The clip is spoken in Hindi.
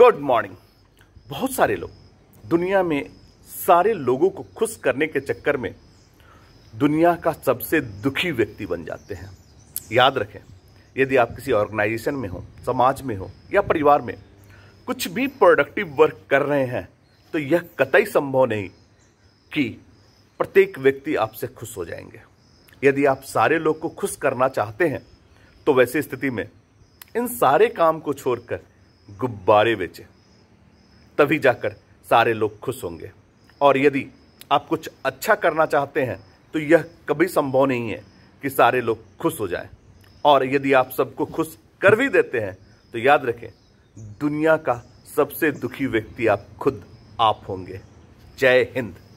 गुड मॉर्निंग बहुत सारे लोग दुनिया में सारे लोगों को खुश करने के चक्कर में दुनिया का सबसे दुखी व्यक्ति बन जाते हैं याद रखें यदि आप किसी ऑर्गेनाइजेशन में हो समाज में हो या परिवार में कुछ भी प्रोडक्टिव वर्क कर रहे हैं तो यह कतई संभव नहीं कि प्रत्येक व्यक्ति आपसे खुश हो जाएंगे यदि आप सारे लोग को खुश करना चाहते हैं तो वैसी स्थिति में इन सारे काम को छोड़कर गुब्बारे बेच तभी जाकर सारे लोग खुश होंगे और यदि आप कुछ अच्छा करना चाहते हैं तो यह कभी संभव नहीं है कि सारे लोग खुश हो जाएं और यदि आप सबको खुश कर भी देते हैं तो याद रखें दुनिया का सबसे दुखी व्यक्ति आप खुद आप होंगे जय हिंद